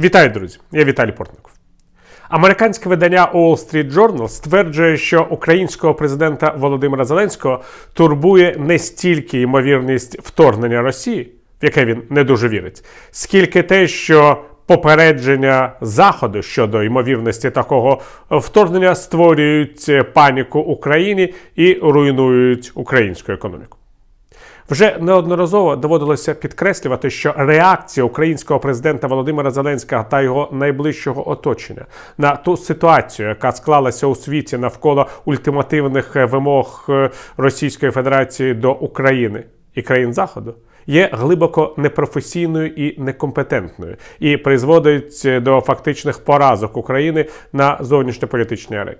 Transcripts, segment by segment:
Вітаю, друзі! Я Віталій Портников. Американське видання Wall Street Journal стверджує, що українського президента Володимира Зеленського турбує не стільки ймовірність вторгнення Росії, в яке він не дуже вірить, скільки те, що попередження Заходу щодо ймовірності такого вторгнення створюють паніку Україні і руйнують українську економіку. Вже неодноразово доводилося підкреслювати, що реакція українського президента Володимира Зеленського та його найближчого оточення на ту ситуацію, яка склалася у світі навколо ультимативних е, вимог е, Російської Федерації до України і країн Заходу. Є глибоко непрофесійною і некомпетентною, і призводить е, до фактичних поразок України на зовнішньополітичній арені.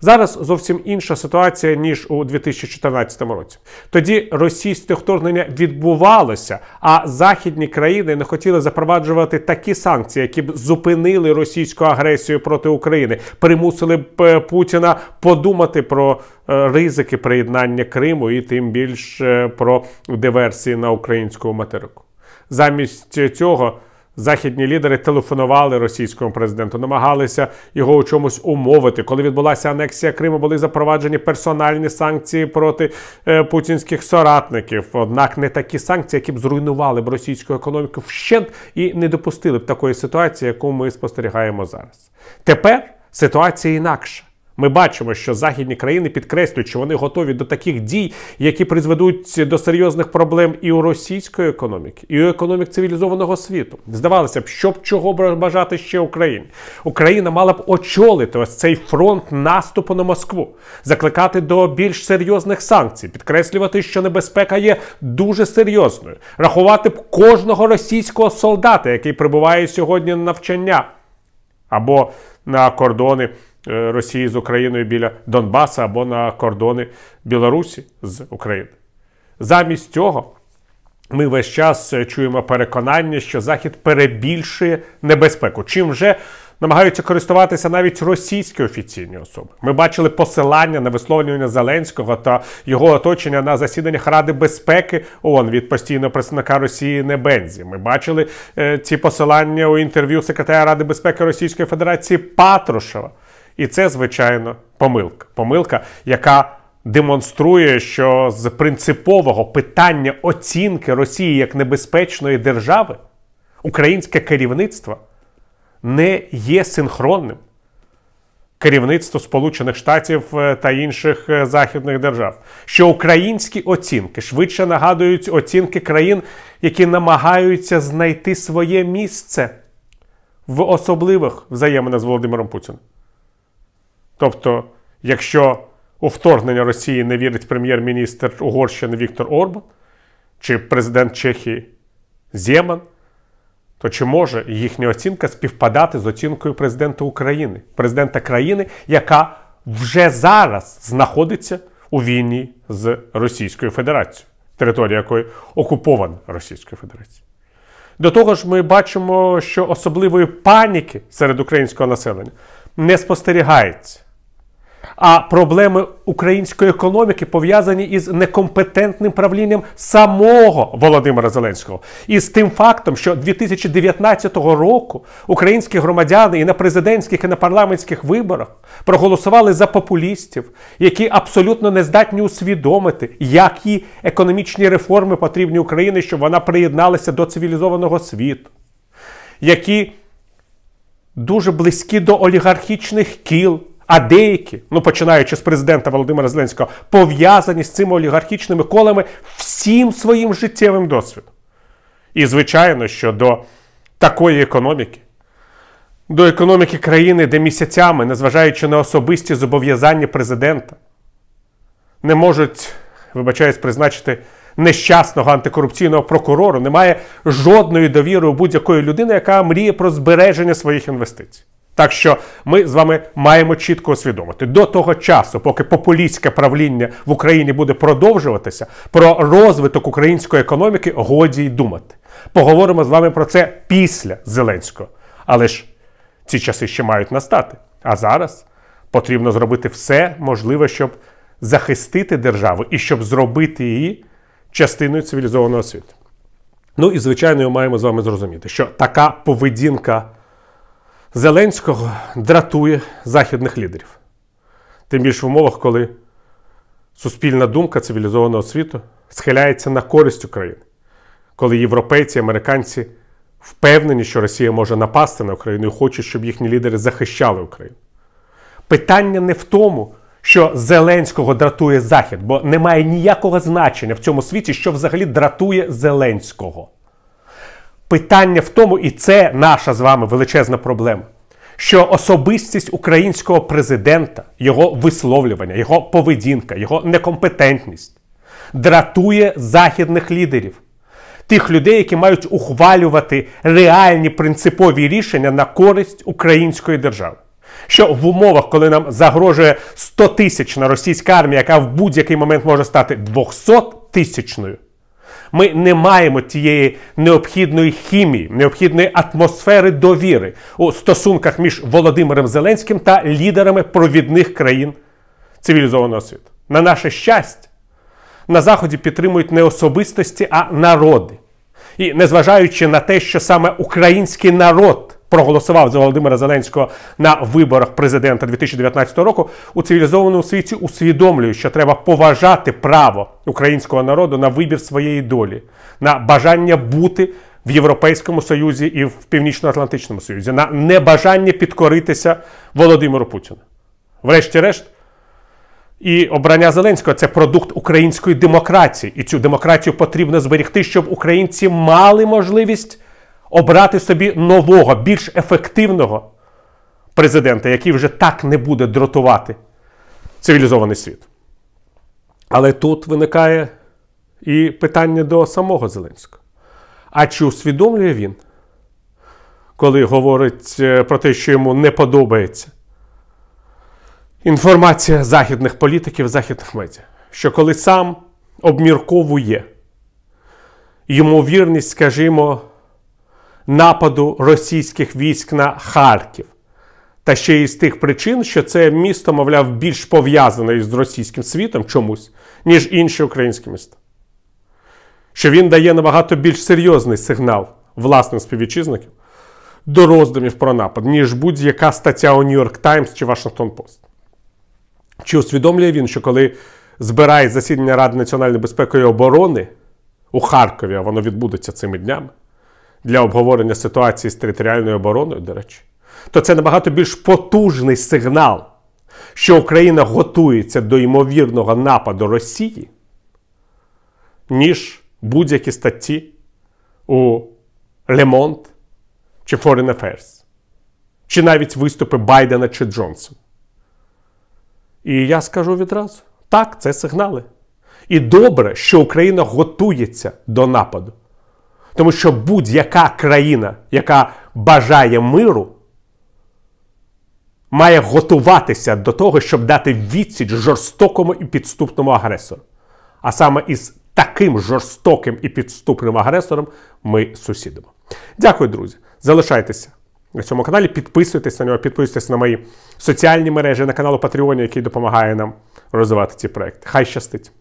Зараз зовсім інша ситуація ніж у 2014 році. Тоді російське вторгнення відбувалося, а західні країни не хотіли запроваджувати такі санкції, які б зупинили російську агресію проти України, примусили б е, Путіна подумати про е, ризики приєднання Криму і тим більше про диверсії на українському материку. Замість цього. Західні лідери телефонували російському президенту, намагалися його у чомусь умовити. Коли відбулася анексія Криму, були запроваджені персональні санкції проти е, путінських соратників. Однак не такі санкції, які б зруйнували б російську економіку вщент і не допустили б такої ситуації, яку ми спостерігаємо зараз. Тепер ситуація інакша. Ми бачимо, що західні країни підкреслюють, що вони готові до таких дій, які призведуть до серйозних проблем і у російської економіки, і у економік цивілізованого світу. Здавалося б, щоб чого бажати ще Україні. Україна мала б очолити ось цей фронт наступу на Москву, закликати до більш серйозних санкцій, підкреслювати, що небезпека є дуже серйозною, рахувати б кожного російського солдата, який прибуває сьогодні на навчання або на кордони. Е, Росії з Україною біля Донбаса або на кордони Білорусі з України. Замість цього ми весь час е, чуємо переконання, що Захід перебільшує небезпеку. Чим вже намагаються користуватися навіть російські офіційні особи. Ми бачили посилання на висловлювання Зеленського та його оточення на засіданнях Ради безпеки ООН від постійного представника Росії Небензі. Ми бачили е, ці посилання у інтерв'ю секретаря Ради безпеки Російської Федерації Патрушева. І це, звичайно, помилка. Помилка, яка демонструє, що з принципового питання оцінки Росії як небезпечної держави українське керівництво не є синхронним. Керівництво Сполучених Штатів е, та інших е, західних держав, що українські оцінки швидше нагадують оцінки країн, які намагаються знайти своє місце в особливих взаєминах з Володимиром Путіним. Тобто, якщо у вторгнення Росії не вірить прем'єр-міністр Угорщини Віктор Орбан чи президент Чехії Зєман, то чи може їхня оцінка співпадати з оцінкою президента України, президента країни, яка вже зараз знаходиться у війні з Російською Федерацією, територія якої окупована Російською Федерацією? До того ж, ми бачимо, що особливої паніки серед українського населення не спостерігається. А проблеми української економіки пов'язані із некомпетентним правлінням самого Володимира Зеленського і з тим фактом, що 2019 року українські громадяни і на президентських і на парламентських виборах проголосували за популістів, які абсолютно не здатні усвідомити, які економічні реформи потрібні Україні, щоб вона приєдналася до цивілізованого світу, які дуже близькі до олігархічних кіл. А деякі, ну починаючи з президента Володимира Зеленського, пов'язані з цими олігархічними колами всім своїм життєвим досвідом. І, звичайно, що до такої економіки, до економіки країни, де місяцями, незважаючи на особисті зобов'язання президента, не можуть, вибачаюсь, призначити нещасного антикорупційного прокурору, немає жодної довіри у будь-якої людини, яка мріє про збереження своїх інвестицій. Так що ми з вами маємо чітко усвідомити до того часу, поки популістське правління в Україні буде продовжуватися, про розвиток української економіки годі й думати. Поговоримо з вами про це після Зеленського. Але ж ці часи ще мають настати. А зараз потрібно зробити все можливе, щоб захистити державу і щоб зробити її частиною цивілізованого світу. Ну і звичайно, ми маємо з вами зрозуміти, що така поведінка. Зеленського дратує західних лідерів. Тим більше в умовах, коли суспільна думка цивілізованого світу схиляється на користь України, коли європейці, американці впевнені, що Росія може напасти на Україну і хочуть, щоб їхні лідери захищали Україну. Питання не в тому, що Зеленського дратує Захід, бо немає ніякого значення в цьому світі, що взагалі дратує Зеленського. Питання в тому, і це наша з вами величезна проблема, що особистість українського президента, його висловлювання, його поведінка, його некомпетентність дратує західних лідерів, тих людей, які мають ухвалювати реальні принципові рішення на користь української держави. Що в умовах, коли нам загрожує 100-тисячна російська армія, яка в будь-який момент може стати 200-тисячною, ми не маємо тієї необхідної хімії, необхідної атмосфери довіри у стосунках між Володимиром Зеленським та лідерами провідних країн цивілізованого світу. На наше щастя, на Заході підтримують не особистості, а народи. І незважаючи на те, що саме український народ проголосував за Володимира Зеленського на виборах президента 2019 року, у цивілізованому світі усвідомлюють, що треба поважати право українського народу на вибір своєї долі, на бажання бути. В Європейському Союзі і в Північно-Атлантичному Союзі на небажання підкоритися Володимиру Путіну. Врешті-решт, і обрання Зеленського це продукт української демократії. І цю демократію потрібно зберігти, щоб українці мали можливість обрати собі нового, більш ефективного президента, який вже так не буде дротувати цивілізований світ. Але тут виникає і питання до самого Зеленського. А чи усвідомлює він, коли говорить е, про те, що йому не подобається інформація західних політиків, західних медіа, що коли сам обмірковує ймовірність, скажімо, нападу російських військ на Харків. Та ще й з тих причин, що це місто, мовляв, більш пов'язане із російським світом чомусь, ніж інші українські міста. Що він дає набагато більш серйозний сигнал власним співвітчизникам до роздумів про напад, ніж будь-яка стаття у Нью-Йорк Таймс чи Вашингтон Пост. Чи усвідомлює він, що коли збирає засідання Ради національної безпеки і оборони у Харкові, а воно відбудеться цими днями? для обговорення ситуації з територіальною обороною, до речі, то це набагато більш потужний сигнал, що Україна готується до ймовірного нападу Росії, ніж будь-які статті у Le Monde чи Foreign Affairs, чи навіть виступи Байдена чи Джонсона. І я скажу відразу: так, це сигнали. І добре, що Україна готується до нападу. Тому що будь-яка країна, яка бажає миру, має готуватися до того, щоб дати відсіч жорстокому і підступному агресору. А саме із таким жорстоким і підступним агресором ми сусідимо. Дякую, друзі. Залишайтеся на цьому каналі, підписуйтесь на нього, підписуйтесь на мої соціальні мережі, на канал Патреоні, який допомагає нам розвивати ці проекти. Хай щастить!